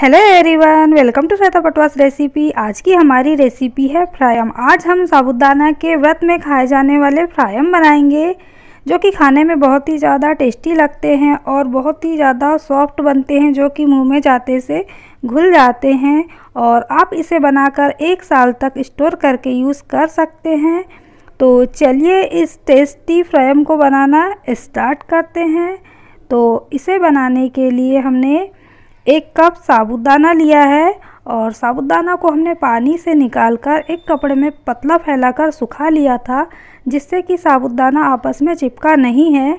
hello everyone welcome to Shweta Patwa's recipe आज की हमारी रेसिपी है फ्रायम आज हम साबुदाना के व्रत में खाए जाने वाले फ्रायम बनाएंगे जो कि खाने में बहुत ही ज़्यादा टेस्टी लगते हैं और बहुत ही ज़्यादा सॉफ्ट बनते हैं जो कि मुंह में जाते से घुल जाते हैं और आप इसे बनाकर एक साल तक स्टोर करके यूज़ कर सकते हैं तो चलिए इस टेस्टी फ्रायम को बनाना इस्टार्ट करते हैं तो इसे बनाने के लिए हमने एक कप साबुदाना लिया है और साबुदाना को हमने पानी से निकाल कर एक कपड़े में पतला फैलाकर सुखा लिया था जिससे कि साबुदाना आपस में चिपका नहीं है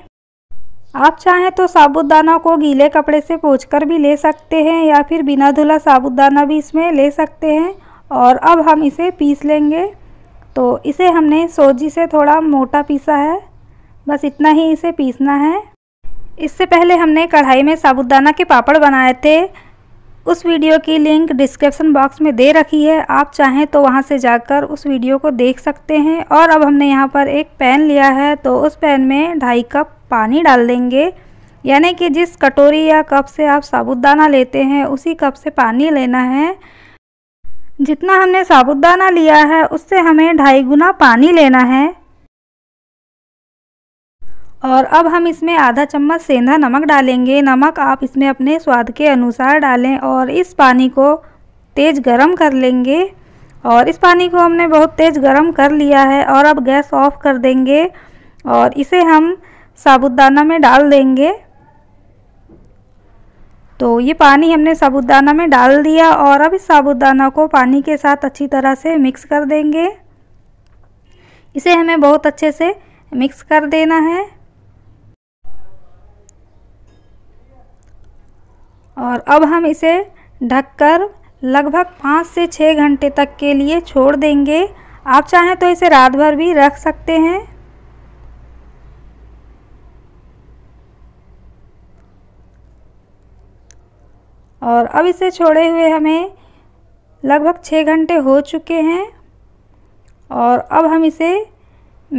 आप चाहें तो साबुदाना को गीले कपड़े से पोछ भी ले सकते हैं या फिर बिना धुला साबुदाना भी इसमें ले सकते हैं और अब हम इसे पीस लेंगे तो इसे हमने सोजी से थोड़ा मोटा पीसा है बस इतना ही इसे पीसना है इससे पहले हमने कढ़ाई में साबुदाना के पापड़ बनाए थे उस वीडियो की लिंक डिस्क्रिप्शन बॉक्स में दे रखी है आप चाहें तो वहां से जाकर उस वीडियो को देख सकते हैं और अब हमने यहाँ पर एक पैन लिया है तो उस पैन में ढाई कप पानी डाल देंगे यानी कि जिस कटोरी या कप से आप साबुदाना लेते हैं उसी कप से पानी लेना है जितना हमने साबुदाना लिया है उससे हमें ढाई गुना पानी लेना है और अब हम इसमें आधा चम्मच सेंधा नमक डालेंगे नमक आप इसमें अपने स्वाद के अनुसार डालें और इस पानी को तेज़ गरम कर लेंगे और इस पानी को हमने बहुत तेज़ गरम कर लिया है और अब गैस ऑफ कर देंगे और इसे हम साबुदाना में डाल देंगे तो ये पानी हमने साबुदाना में डाल दिया और अब इस साबुदाना को पानी के साथ अच्छी तरह से मिक्स कर देंगे इसे हमें बहुत अच्छे से मिक्स कर देना है और अब हम इसे ढककर लगभग पाँच से छः घंटे तक के लिए छोड़ देंगे आप चाहें तो इसे रात भर भी रख सकते हैं और अब इसे छोड़े हुए हमें लगभग छः घंटे हो चुके हैं और अब हम इसे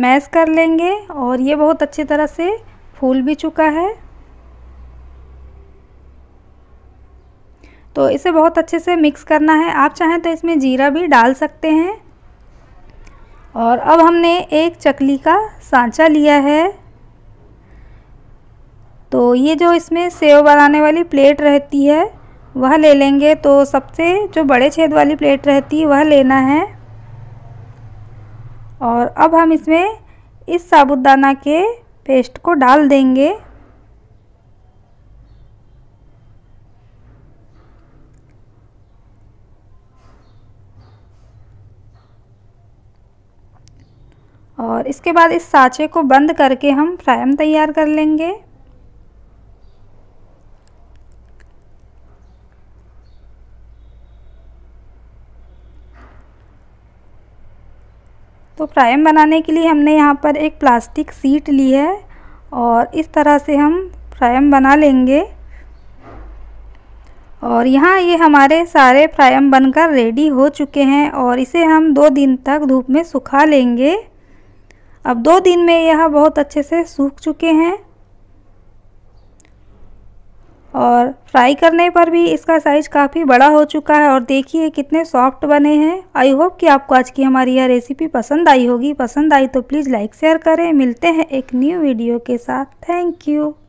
मैश कर लेंगे और ये बहुत अच्छी तरह से फूल भी चुका है तो इसे बहुत अच्छे से मिक्स करना है आप चाहें तो इसमें जीरा भी डाल सकते हैं और अब हमने एक चकली का सांचा लिया है तो ये जो इसमें सेव बनाने वाली प्लेट रहती है वह ले लेंगे तो सबसे जो बड़े छेद वाली प्लेट रहती है वह लेना है और अब हम इसमें इस साबुदाना के पेस्ट को डाल देंगे और इसके बाद इस साँचे को बंद करके हम फ्रायम तैयार कर लेंगे तो फ्रायम बनाने के लिए हमने यहाँ पर एक प्लास्टिक सीट ली है और इस तरह से हम फ्रायम बना लेंगे और यहाँ ये हमारे सारे फ्रायम बनकर रेडी हो चुके हैं और इसे हम दो दिन तक धूप में सुखा लेंगे अब दो दिन में यह बहुत अच्छे से सूख चुके हैं और फ्राई करने पर भी इसका साइज़ काफ़ी बड़ा हो चुका है और देखिए कितने सॉफ्ट बने हैं आई होप कि आपको आज की हमारी यह रेसिपी पसंद आई होगी पसंद आई तो प्लीज़ लाइक शेयर करें मिलते हैं एक न्यू वीडियो के साथ थैंक यू